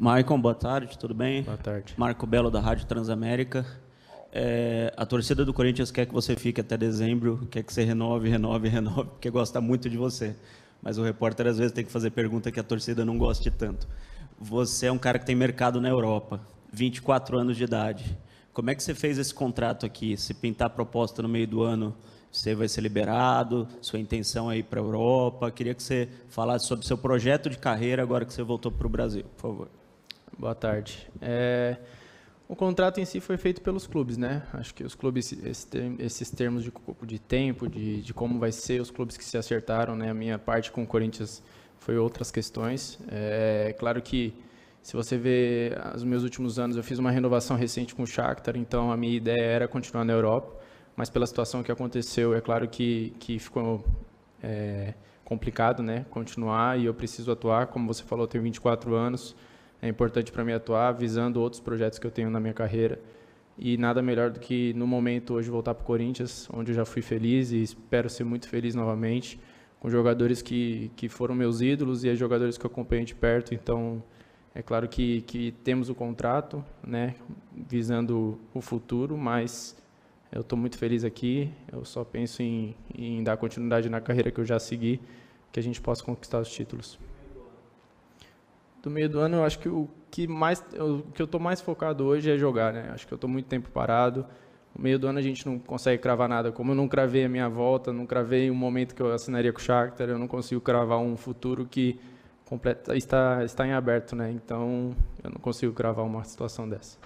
Maicon, boa tarde, tudo bem? Boa tarde. Marco Belo, da Rádio Transamérica. É, a torcida do Corinthians quer que você fique até dezembro, quer que você renove, renove, renove, porque gosta muito de você. Mas o repórter às vezes tem que fazer pergunta que a torcida não goste tanto. Você é um cara que tem mercado na Europa, 24 anos de idade. Como é que você fez esse contrato aqui? Se pintar proposta no meio do ano, você vai ser liberado, sua intenção é ir para a Europa. Queria que você falasse sobre seu projeto de carreira agora que você voltou para o Brasil, por favor. Boa tarde. É, o contrato em si foi feito pelos clubes, né? Acho que os clubes, esses termos de, de tempo, de, de, como vai ser, os clubes que se acertaram, né? A minha parte com o Corinthians foi outras questões. É claro que, se você vê os meus últimos anos, eu fiz uma renovação recente com o Shakhtar, então a minha ideia era continuar na Europa, mas pela situação que aconteceu, é claro que, que ficou é, complicado, né? Continuar e eu preciso atuar, como você falou, eu tenho 24 anos, é importante para mim atuar, visando outros projetos que eu tenho na minha carreira. E nada melhor do que, no momento, hoje voltar para o Corinthians, onde eu já fui feliz e espero ser muito feliz novamente, com jogadores que, que foram meus ídolos e jogadores que eu acompanho de perto. Então, é claro que, que temos o contrato, né, visando o futuro, mas eu estou muito feliz aqui. Eu só penso em, em dar continuidade na carreira que eu já segui, que a gente possa conquistar os títulos do meio do ano, eu acho que o que mais o que eu estou mais focado hoje é jogar, né? Acho que eu estou muito tempo parado. No meio do ano a gente não consegue cravar nada. Como eu não cravei a minha volta, não cravei um momento que eu assinaria com o Shakhtar, eu não consigo cravar um futuro que completa, está está em aberto, né? Então, eu não consigo cravar uma situação dessa.